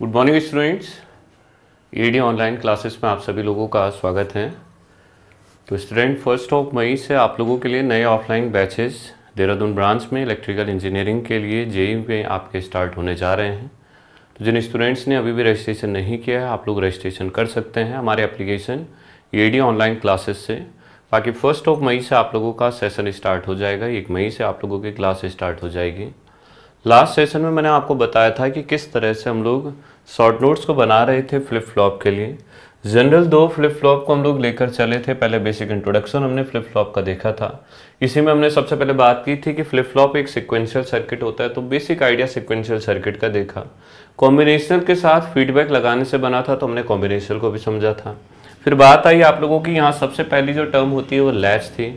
good morning students ई online classes में आप सभी लोगों का स्वागत है तो स्टूडेंट फर्स्ट ऑफ मई से आप लोगों के लिए नए ऑफलाइन बैचेस देहरादून ब्रांच में इलेक्ट्रिकल इंजीनियरिंग के लिए जे में आपके स्टार्ट होने जा रहे हैं तो जिन स्टूडेंट्स ने अभी भी रजिस्ट्रेशन नहीं किया है आप लोग रजिस्ट्रेशन कर सकते हैं हमारे एप्लीकेशन ई ऑनलाइन क्लासेस से बाकी फर्स्ट ऑफ मई से आप लोगों का सेसन स्टार्ट हो जाएगा एक मई से आप लोगों की क्लास स्टार्ट हो जाएगी लास्ट सेशन में मैंने आपको बताया था कि किस तरह से हम लोग शॉर्ट नोट्स को बना रहे थे फ्लिप फ्लॉप के लिए जनरल दो फ्लिप फ्लॉप को हम लोग लेकर चले थे पहले बेसिक इंट्रोडक्शन हमने फ्लिप फ्लॉप का देखा था इसी में हमने सबसे पहले बात की थी कि फ्लिप फ्लॉप एक सिक्वेंशियल सर्किट होता है तो बेसिक आइडिया सिक्वेंशियल सर्किट का देखा कॉम्बिनेशनल के साथ फीडबैक लगाने से बना था तो हमने कॉम्बिनेशनल को भी समझा था फिर बात आई आप लोगों की यहाँ सबसे पहली जो टर्म होती है वो लैच थी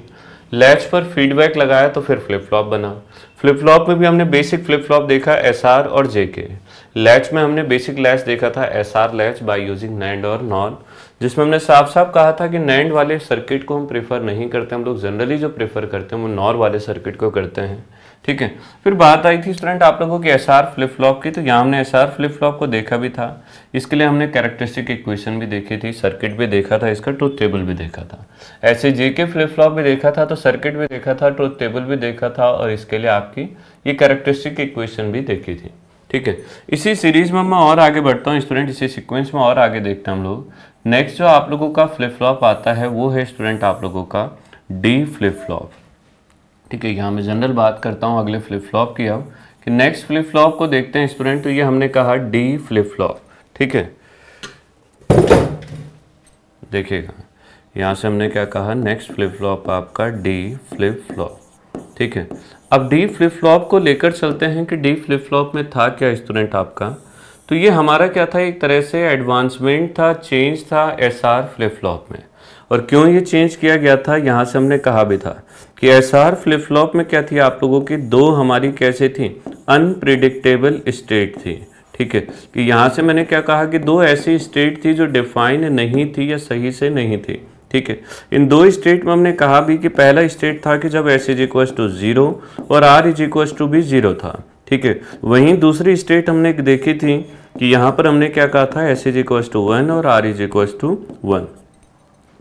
लैच पर फीडबैक लगाया तो फिर फ्लिप फ्लॉप बना फ्लिप फ्लॉप में भी हमने बेसिक फ्लिप फ्लॉप देखा एस और जे लैच में हमने बेसिक लैच देखा था S R latch by using NAND और नॉन जिसमें हमने साफ साफ कहा था कि नैंड वाले सर्किट को हम प्रेफर नहीं करते हम लोग जनरली जो प्रेफर करते हैं वो नॉर वाले सर्किट को करते हैं ठीक है फिर बात आई थी स्टूडेंट आप लोगों की एस आर फ्लिप फ्लॉप की तो यहाँ हमने एस आर फ्लिप फ्लॉप को देखा भी था इसके लिए हमने कैरेक्टरिस्टिक इक्वेशन भी देखी थी सर्किट भी देखा था इसका ट्रूथ टेबल भी देखा था ऐसे जे के फ्लिप फ्लॉप भी देखा था तो सर्किट भी देखा था ट्रूथ टेबल भी देखा था और इसके लिए आपकी ये कैरेक्टरिस्टिक इक्वेशन भी देखी थी ठीक है इसी सीरीज में मैं और आगे बढ़ता हूँ स्टूडेंट इसी सीक्वेंस में और आगे देखते हैं हम लोग नेक्स्ट जो आप लोगों का फ्लिप फ्लॉप आता है वो है स्टूडेंट आप लोगों का डी फ्लिप फ्लॉप ठीक है यहाँ मैं जनरल बात करता हूँ अगले फ्लिप फ्लॉप की अब कि नेक्स्ट फ्लिप फ्लॉप को देखते हैं स्टूडेंट तो ये हमने कहा डी फ्लिप फ्लॉप ठीक है देखिएगा यहाँ से हमने क्या कहा नेक्स्ट फ्लिप फ्लॉप आपका डी फ्लिप फ्लॉप ठीक है अब डी फ्लिप फ्लॉप को लेकर चलते हैं कि डी फ्लिप फ्लॉप में था क्या स्टूडेंट आपका तो ये हमारा क्या था एक तरह से एडवांसमेंट था चेंज था एस आर फ्लिप फ्लॉप में और क्यों ये चेंज किया गया था यहाँ से हमने कहा भी था कि एस आर फ्लिप फ्लॉप में क्या थी आप लोगों की दो हमारी कैसे थी अनप्रिडिक्टेबल स्टेट थी ठीक है कि यहाँ से मैंने क्या कहा कि दो ऐसी स्टेट थी जो डिफाइन नहीं थी या सही से नहीं थी ठीक है इन दो स्टेट में हमने कहा भी कि पहला स्टेट था कि जब S is equal to zero और आर इज इक्व टू भी ज़ीरो था ठीक है वहीं दूसरी स्टेट हमने देखी थी कि यहां पर हमने क्या कहा था S is equal to one और R is equal to one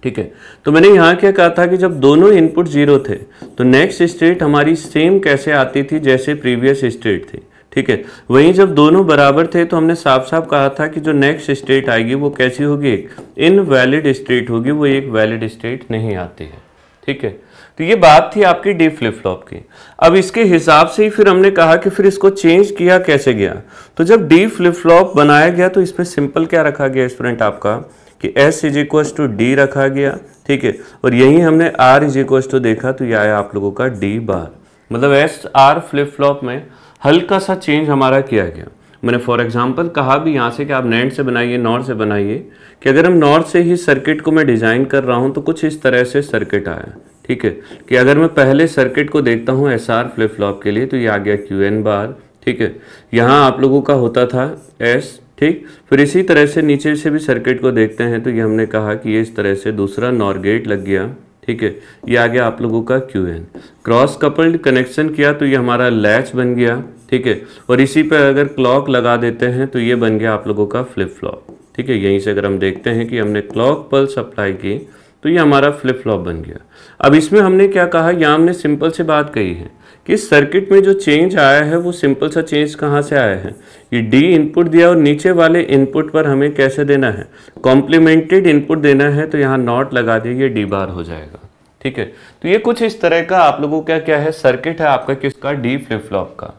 ठीक है तो मैंने यहां क्या कहा था कि जब दोनों इनपुट ज़ीरो थे तो नेक्स्ट स्टेट हमारी सेम कैसे आती थी जैसे प्रीवियस स्टेट थी ठीक है वहीं जब दोनों बराबर थे तो हमने साफ साफ कहा था कि जो नेक्स्ट स्टेट आएगी वो कैसी होगी एक इनवैलिड स्टेट होगी वो एक वैलिड स्टेट नहीं आती है ठीक है तो ये बात थी आपकी डी फ्लिप फ्लॉप की अब इसके हिसाब से ही फिर हमने कहा कि फिर इसको चेंज किया कैसे गया तो जब डी फ्लिप फ्लॉप बनाया गया तो इसमें सिंपल क्या रखा गया स्टूडेंट आपका कि S is equals to D रखा गया ठीक है और यही हमने आर इज इक्वस टू देखा तो यह आया आप लोगों का डी बार मतलब एस आर फ्लिप फ्लॉप में हल्का सा चेंज हमारा किया गया मैंने फॉर एग्जांपल कहा भी यहाँ से कि आप नैंड से बनाइए नॉर्थ से बनाइए कि अगर हम नॉर्थ से ही सर्किट को मैं डिज़ाइन कर रहा हूँ तो कुछ इस तरह से सर्किट आया ठीक है कि अगर मैं पहले सर्किट को देखता हूँ एस आर फ्लिप फ्लॉप के लिए तो ये आ गया क्यू एन बार ठीक है यहाँ आप लोगों का होता था एस ठीक फिर इसी तरह से नीचे से भी सर्किट को देखते हैं तो ये हमने कहा कि ये इस तरह से दूसरा नॉर गेट लग गया ठीक है ये आ गया आप लोगों का Q N cross coupled connection किया तो ये हमारा लैच बन गया ठीक है और इसी पर अगर क्लॉक लगा देते हैं तो ये बन गया आप लोगों का फ्लिप फ्लॉप ठीक है यहीं से अगर हम देखते हैं कि हमने क्लॉक पल्स अप्लाई की तो ये हमारा फ्लिप फ्लॉप बन गया अब इसमें हमने क्या कहा या हमने सिंपल से बात कही है कि सर्किट में जो चेंज आया है वो सिंपल सा चेंज कहाँ से आया है ये डी इनपुट दिया और नीचे वाले इनपुट पर हमें कैसे देना है कॉम्प्लीमेंटेड इनपुट देना है तो यहाँ नॉट लगा दिए डी बार हो जाएगा ठीक है तो ये कुछ इस तरह का आप लोगों का क्या है सर्किट है आपका किसका डी फ्लिप फ्लॉप का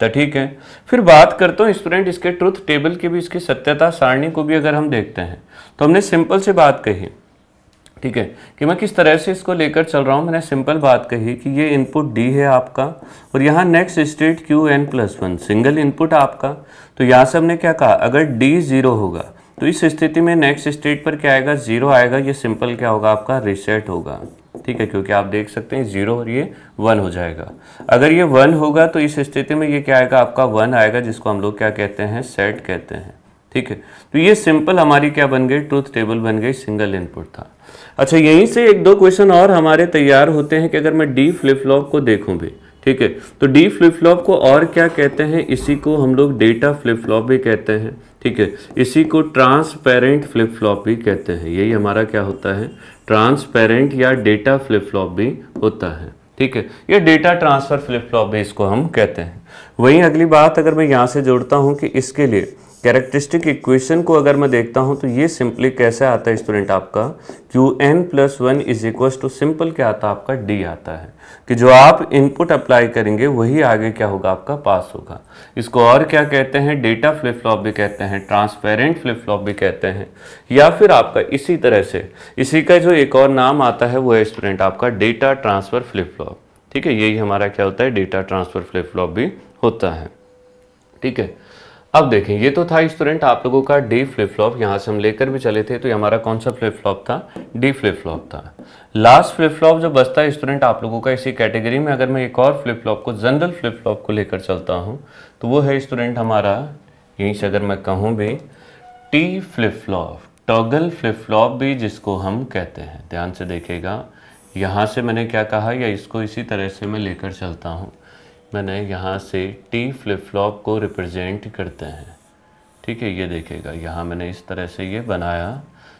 तो ठीक है फिर बात करता हूँ स्टूडेंट इसके ट्रुथ टेबल की भी इसकी सत्यता सारणी को भी अगर हम देखते हैं तो हमने सिंपल से बात कही ठीक है कि मैं किस तरह से इसको लेकर चल रहा हूँ मैंने सिंपल बात कही कि ये इनपुट डी है आपका और यहाँ next state Q N plus one single input आपका तो यहाँ से हमने क्या कहा अगर डी ज़ीरो होगा तो इस स्थिति में नेक्स्ट स्टेट पर क्या आएगा ज़ीरो आएगा ये सिंपल क्या होगा आपका रिसेट होगा ठीक है क्योंकि आप देख सकते हैं जीरो और ये वन हो जाएगा अगर ये वन होगा तो इस स्थिति में ये क्या आएगा आपका वन आएगा जिसको हम लोग क्या कहते हैं सेट कहते हैं ठीक है तो ये सिंपल हमारी क्या बन गई ट्रूथ टेबल बन गई सिंगल इनपुट था अच्छा यहीं से एक दो क्वेश्चन और हमारे तैयार होते हैं कि अगर मैं डी फ्लिप फ्लॉप को देखूं भी ठीक है तो डी फ्लिप फ्लॉप को और क्या कहते हैं इसी को हम लोग डेटा फ्लिप फ्लॉप भी कहते हैं ठीक है इसी को ट्रांसपेरेंट फ्लिप फ्लॉप भी कहते हैं यही हमारा क्या होता है ट्रांसपेरेंट या डेटा फ्लिप फ्लॉप भी होता है ठीक है ये डेटा ट्रांसफ़र फ्लिप फ्लॉप भी इसको हम कहते हैं वहीं अगली बात अगर मैं यहाँ से जोड़ता हूँ कि इसके लिए कैरेक्टरिस्टिक इक्वेशन को अगर मैं देखता हूँ तो ये सिंपली कैसे आता है स्टूडेंट आपका Q N plus one is equal to simple क्या आता है आपका डी आता है कि जो आप इनपुट अप्लाई करेंगे वही आगे क्या होगा आपका पास होगा इसको और क्या कहते हैं डेटा फ्लिप फ्लॉप भी कहते हैं ट्रांसपेरेंट फ्लिप फ्लॉप भी कहते हैं या फिर आपका इसी तरह से इसी का जो एक और नाम आता है वो है स्टूडेंट आपका डेटा ट्रांसफ़र फ्लिप फ्लॉप ठीक है यही हमारा क्या होता है डेटा ट्रांसफ़र फ्लिप फ्लॉप भी होता है ठीक है अब देखें ये तो था स्टूडेंट आप लोगों का डी फ्लिप फ्लॉप यहाँ से हम लेकर भी चले थे तो ये हमारा कौन सा फ्लिप फ्लॉप था डी फ्लिप फ्लॉप था लास्ट फ्लिप फ्लॉप जो बचता है स्टूडेंट आप लोगों का इसी कैटेगरी में अगर मैं एक और फ्लिप फ्लॉप को जनरल फ्लिप फ्लॉप को लेकर चलता हूँ तो वो है स्टूडेंट हमारा यहीं से अगर मैं कहूँ भी T flip flop toggle flip flop भी जिसको हम कहते हैं ध्यान से देखेगा यहाँ से मैंने क्या कहा या इसको इसी तरह से मैं लेकर चलता हूँ मैंने यहाँ से टी फ्लिप फ्लॉप को रिप्रेजेंट करते हैं ठीक है ये देखेगा यहाँ मैंने इस तरह से ये बनाया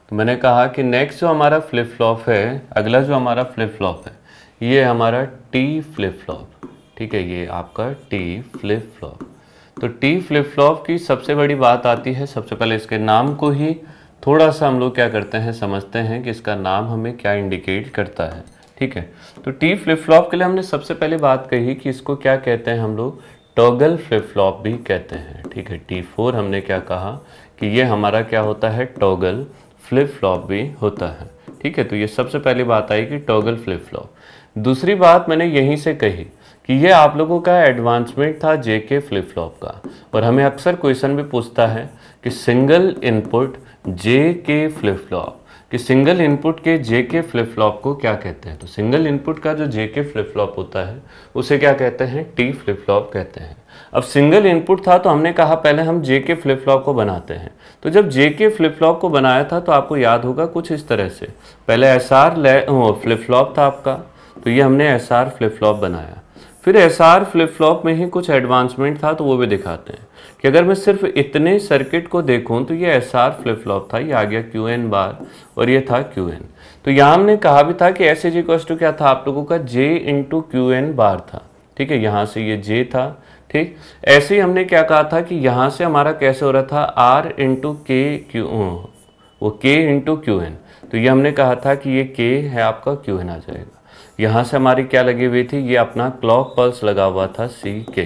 तो मैंने कहा कि नेक्स्ट जो हमारा फ्लिप फ्लॉप है अगला जो हमारा फ्लिप फ्लॉप है ये हमारा टी फ्लिप फ्लॉप ठीक है ये आपका टी फ्लिप फ्लॉप तो टी फ्लिप फ्लॉप की सबसे बड़ी बात आती है सबसे पहले इसके नाम को ही थोड़ा सा हम लोग क्या करते हैं समझते हैं कि इसका नाम हमें क्या इंडिकेट करता है ठीक है तो टी फ्लिप फ्लॉप के लिए हमने सबसे पहले बात कही कि इसको क्या कहते हैं हम लोग टॉगल फ्लिप फ्लॉप भी कहते हैं ठीक है टी फोर हमने क्या कहा कि ये हमारा क्या होता है टॉगल फ्लिप फ्लॉप भी होता है ठीक है तो ये सबसे पहली बात आई कि टॉगल फ्लिप फ्लॉप दूसरी बात मैंने यहीं से कही कि ये आप लोगों का एडवांसमेंट था जेके फ्लिप फ्लॉप का और हमें अक्सर क्वेश्चन भी पूछता है कि single input J K flip flop कि सिंगल इनपुट के जे के फ्लिप फ्लॉप को क्या कहते हैं तो सिंगल इनपुट का जो जे के फ्लिप फ्लॉप होता है उसे क्या कहते हैं टी फ्लिप फ्लॉप कहते हैं अब सिंगल इनपुट था तो हमने कहा पहले हम जे के फ्लिप फ्लॉप को बनाते हैं तो जब जे के फ्लिप फ्लॉप को बनाया था तो आपको याद होगा कुछ इस तरह से पहले एस आर फ्लिप फ्लॉप था आपका तो ये हमने एस आर फ्लिप फ्लॉप बनाया फिर एस आर फ्लिप फ्लॉप में ही कुछ एडवांसमेंट था तो वो भी दिखाते हैं कि अगर मैं सिर्फ इतने सर्किट को देखूं तो ये एस आर फ्लिप फ्लॉप था ये आ गया क्यू एन बार और ये था क्यू एन तो यहाँ हमने कहा भी था कि एस एज क्वेश्चन टू क्या था आप लोगों का J into Q N bar था ठीक है यहाँ से ये जे था ठीक ऐसे ही हमने क्या कहा था कि यहाँ से हमारा कैसे हो रहा था आर इंटू के क्यू वो के इंटू क्यू एन तो ये हमने कहा था कि ये के है आपका क्यू एन आ जाएगा यहाँ से हमारी क्या लगी हुई थी ये अपना क्लॉक पल्स लगा हुआ था सी के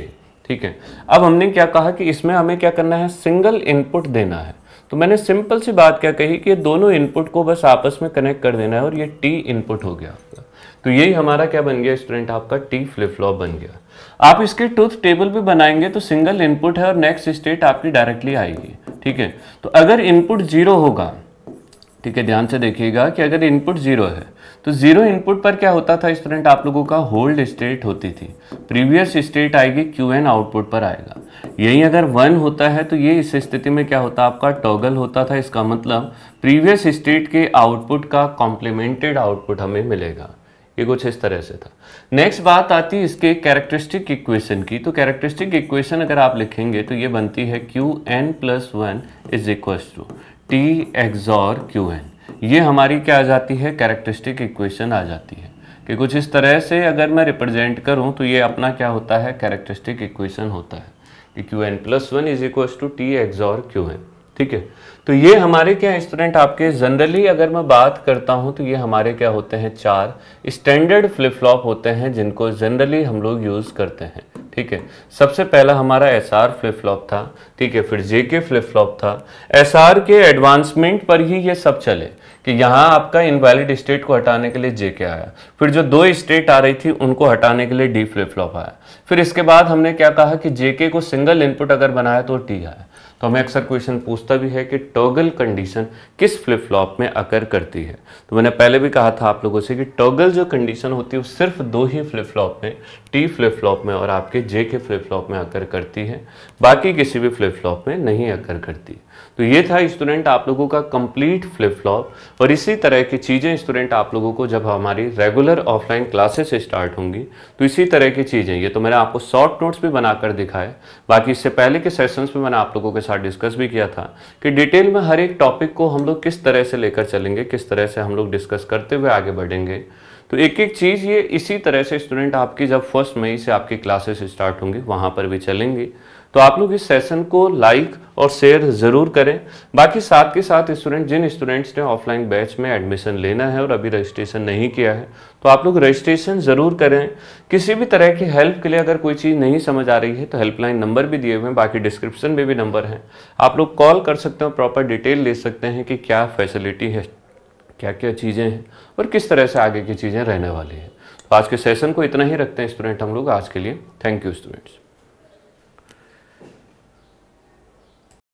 ठीक है अब हमने क्या कहा कि इसमें हमें क्या करना है सिंगल इनपुट देना है तो मैंने सिंपल सी बात क्या कही कि दोनों इनपुट को बस आपस में कनेक्ट कर देना है और ये टी इनपुट हो गया आपका तो यही हमारा क्या बन गया स्टूडेंट आपका टी फ्लिप फ्लॉप बन गया आप इसके ट्रुथ टेबल भी बनाएंगे तो सिंगल इनपुट है और नेक्स्ट स्टेट आपकी डायरेक्टली आएगी ठीक है तो अगर इनपुट जीरो होगा ठीक है ध्यान से देखिएगा कि अगर इनपुट ज़ीरो है तो ज़ीरो इनपुट पर क्या होता था स्टूडेंट आप लोगों का होल्ड स्टेट होती थी प्रीवियस स्टेट आएगी क्यू एन आउटपुट पर आएगा यही अगर वन होता है तो ये इस स्थिति में क्या होता आपका टॉगल होता था इसका मतलब प्रीवियस स्टेट के आउटपुट का कॉम्प्लीमेंटेड आउटपुट हमें मिलेगा ये कुछ इस तरह से था नेक्स्ट बात आती है इसके कैरेक्टरिस्टिक इक्वेशन की तो कैरेक्टरिस्टिक इक्वेशन अगर आप लिखेंगे तो ये बनती है Q N plus one is equal to T XOR Q N ये हमारी क्या आ जाती है कैरेक्टरिस्टिक इक्वेशन आ जाती है कि कुछ इस तरह से अगर मैं रिप्रेजेंट करूं तो ये अपना क्या होता है कैरेक्टरिस्टिक इक्वेशन होता है कि Q N plus one is equal to T XOR Q N ठीक है तो ये हमारे क्या स्टूडेंट आपके जनरली अगर मैं बात करता हूँ तो ये हमारे क्या होते हैं चार स्टैंडर्ड फ्लिप फ्लॉप होते हैं जिनको जनरली हम लोग यूज़ करते हैं ठीक है सबसे पहला हमारा एस आर फ्लिप फ्लॉप था ठीक है फिर जे के फ्लिप फ्लॉप था एस आर के एडवांसमेंट पर ही ये सब चले कि यहाँ आपका इनवैलिड स्टेट को हटाने के लिए जे के आया फिर जो दो स्टेट आ रही थी उनको हटाने के लिए डी फ्लिप फ्लॉप आया फिर इसके बाद हमने क्या कहा कि जे के को सिंगल इनपुट अगर बनाया तो टी आया तो हमें अक्सर क्वेश्चन पूछता भी है कि टॉगल कंडीशन किस फ्लिप फ्लॉप में अकर करती है तो मैंने पहले भी कहा था आप लोगों से कि टॉगल जो कंडीशन होती है वो सिर्फ दो ही फ्लिप फ्लॉप में टी फ्लिप फ्लॉप में और आपके जे के फ्लिप फ्लॉप में अकर करती है बाकी किसी भी फ्लिप फ्लॉप में नहीं अकर करती तो ये था स्टूडेंट आप लोगों का कंप्लीट फ्लिप फ्लॉप और इसी तरह की चीज़ें स्टूडेंट आप लोगों को जब हमारी रेगुलर ऑफलाइन क्लासेस स्टार्ट होंगी तो इसी तरह की चीज़ें ये तो मैंने आपको शॉर्ट नोट्स भी बनाकर दिखाए बाकी इससे पहले के सेशंस में मैंने आप लोगों के साथ था डिस्कस भी किया था कि डिटेल में हर एक टॉपिक को हम लोग किस तरह से लेकर चलेंगे किस तरह से हम लोग डिस्कस करते हुए आगे बढ़ेंगे तो एक एक चीज़ ये इसी तरह से स्टूडेंट आपकी जब फर्स्ट मई से आपकी क्लासेस स्टार्ट होंगी वहाँ पर भी चलेंगी तो आप लोग इस सेशन को लाइक और शेयर ज़रूर करें बाकी साथ के साथ स्टूडेंट जिन स्टूडेंट्स ने ऑफलाइन बैच में एडमिशन लेना है और अभी रजिस्ट्रेशन नहीं किया है तो आप लोग रजिस्ट्रेशन ज़रूर करें किसी भी तरह की हेल्प के लिए अगर कोई चीज़ नहीं समझ आ रही है तो हेल्पलाइन नंबर भी दिए हुए हैं बाकी डिस्क्रिप्शन में भी नंबर हैं आप लोग कॉल कर सकते हैं प्रॉपर डिटेल ले सकते हैं कि क्या फैसिलिटी है क्या क्या चीज़ें हैं और किस तरह से आगे की चीज़ें रहने वाली हैं तो आज के सेशन को इतना ही रखते हैं स्टूडेंट हम लोग आज के लिए थैंक यू स्टूडेंट्स